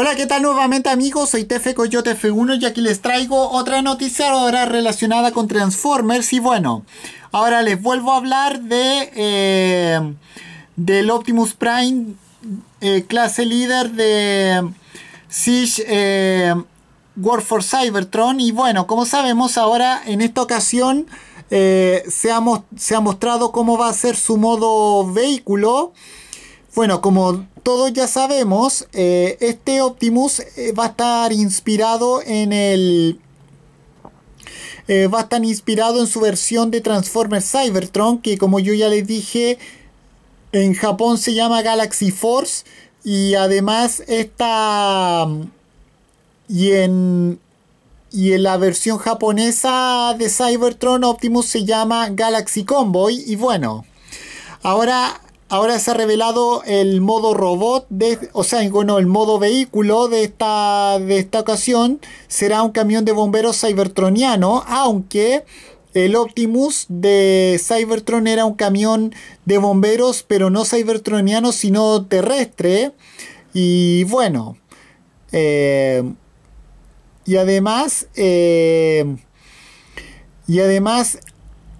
Hola, ¿qué tal nuevamente amigos? Soy Tefe Coyote F1 y aquí les traigo otra noticia ahora relacionada con Transformers y bueno, ahora les vuelvo a hablar de eh, del Optimus Prime eh, clase líder de Siege eh, War for Cybertron y bueno, como sabemos ahora en esta ocasión se ha mostrado cómo va a ser su modo vehículo bueno, como todos ya sabemos, eh, este Optimus eh, va a estar inspirado en el... Eh, va a estar inspirado en su versión de Transformers Cybertron, que como yo ya les dije, en Japón se llama Galaxy Force. Y además esta... Y en... Y en la versión japonesa de Cybertron Optimus se llama Galaxy Convoy. Y bueno, ahora Ahora se ha revelado el modo robot, de, o sea, bueno, el modo vehículo de esta, de esta ocasión será un camión de bomberos cybertroniano, aunque el Optimus de Cybertron era un camión de bomberos, pero no cybertroniano, sino terrestre. Y bueno, eh, y además, eh, y además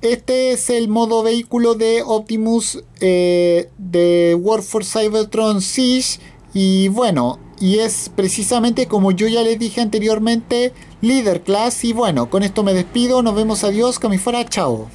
este es el modo vehículo de Optimus eh, de War for Cybertron Siege. Y bueno, y es precisamente como yo ya les dije anteriormente, Leader Class. Y bueno, con esto me despido, nos vemos, adiós, que fuera, chao.